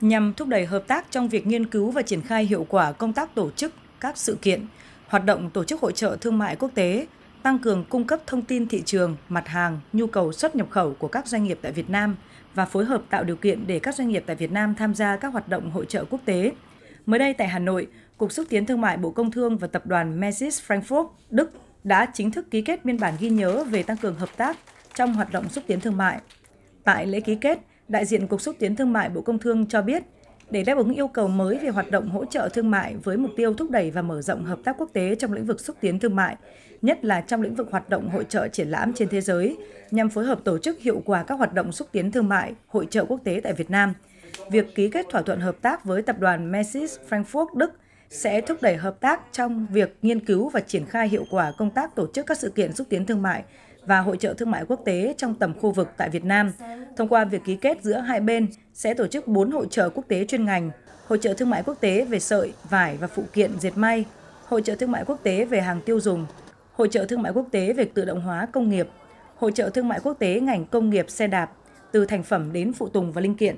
nhằm thúc đẩy hợp tác trong việc nghiên cứu và triển khai hiệu quả công tác tổ chức các sự kiện, hoạt động tổ chức hội trợ thương mại quốc tế, tăng cường cung cấp thông tin thị trường, mặt hàng, nhu cầu xuất nhập khẩu của các doanh nghiệp tại Việt Nam và phối hợp tạo điều kiện để các doanh nghiệp tại Việt Nam tham gia các hoạt động hội trợ quốc tế. Mới đây tại Hà Nội, Cục xúc tiến thương mại Bộ Công Thương và tập đoàn Mesis Frankfurt, Đức đã chính thức ký kết biên bản ghi nhớ về tăng cường hợp tác trong hoạt động xúc tiến thương mại. Tại lễ ký kết, đại diện Cục Xúc tiến Thương mại Bộ Công Thương cho biết, để đáp ứng yêu cầu mới về hoạt động hỗ trợ thương mại với mục tiêu thúc đẩy và mở rộng hợp tác quốc tế trong lĩnh vực xúc tiến thương mại, nhất là trong lĩnh vực hoạt động hội trợ triển lãm trên thế giới, nhằm phối hợp tổ chức hiệu quả các hoạt động xúc tiến thương mại, hội trợ quốc tế tại Việt Nam. Việc ký kết thỏa thuận hợp tác với tập đoàn Messis Frankfurt Đức sẽ thúc đẩy hợp tác trong việc nghiên cứu và triển khai hiệu quả công tác tổ chức các sự kiện xúc tiến thương mại và hội trợ thương mại quốc tế trong tầm khu vực tại Việt Nam. Thông qua việc ký kết giữa hai bên sẽ tổ chức 4 hội trợ quốc tế chuyên ngành, hội trợ thương mại quốc tế về sợi, vải và phụ kiện dệt may, hội trợ thương mại quốc tế về hàng tiêu dùng, hội trợ thương mại quốc tế về tự động hóa công nghiệp, hội trợ thương mại quốc tế ngành công nghiệp xe đạp, từ thành phẩm đến phụ tùng và linh kiện.